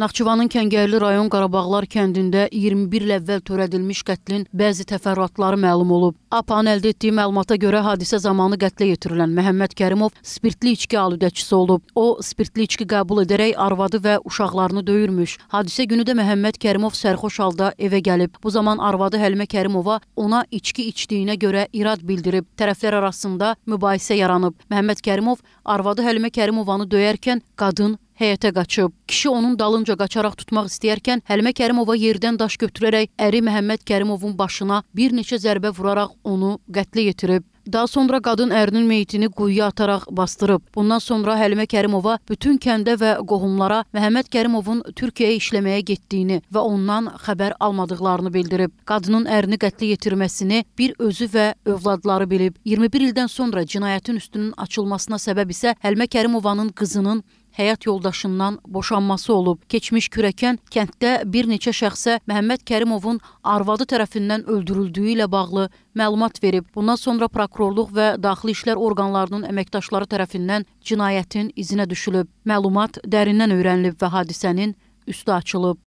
Naxçıvanın Kəngərli rayon Qarabağlar kəndində 21 il əvvəl törədilmiş qətlin bəzi təfərrüatları məlum olub. APA-nın əldə etdiyi məlumata görə hadisə zamanı qətlə yetirilən Məhəmməd Kərimov spirtli içki aludəçisi olub. O, spirtli içki qəbul edərək arvadı və uşaqlarını döyürmüş. Hadisə günü də Məhəmməd Kərimov sərxoş halda evə gəlib. Bu zaman arvadı Həlimə Kərimova ona içki içdiyinə görə irad bildirib. Tərəflər arasında mübahisə yaranıb. Məhəmməd Kərimov arvadı Həlimə Kərimovanı döyərkən qadın həyətə qaçıb. Kişi onun dalınca qaçaraq tutmaq istəyərkən Həlimə Kərimova yerdən daş götürərək əri Məhəmməd Kərimovun başına bir neçə zərbə vuraraq onu qətlə yetirib. Daha sonra qadın ərinin meyitini quyuya ataraq bastırıb. Bundan sonra Həlimə Kərimova bütün kəndə və qohumlara Məhəmməd Kərimovun Türkiyəyə işləməyə getdiyini və ondan xəbər almadıqlarını bildirib. Qadının ərini qətlə yetirməsini bir özü və övladları bilib. 21 ildən sonra cinayətin üstünün açılmasına səbəb isə Həlimə Kərimovanın qızının həyat yoldaşından boşanması olub. Keçmiş Kürəkən kənddə bir neçə şəxsə Məhəmməd Kərimovun arvadı tərəfindən öldürüldüyü ilə bağlı məlumat verib. Bundan sonra prokurorluq və daxili işlər orqanlarının əməkdaşları tərəfindən cinayətin izinə düşülüb. Məlumat dərindən öyrənilib və hadisənin üstü açılıb.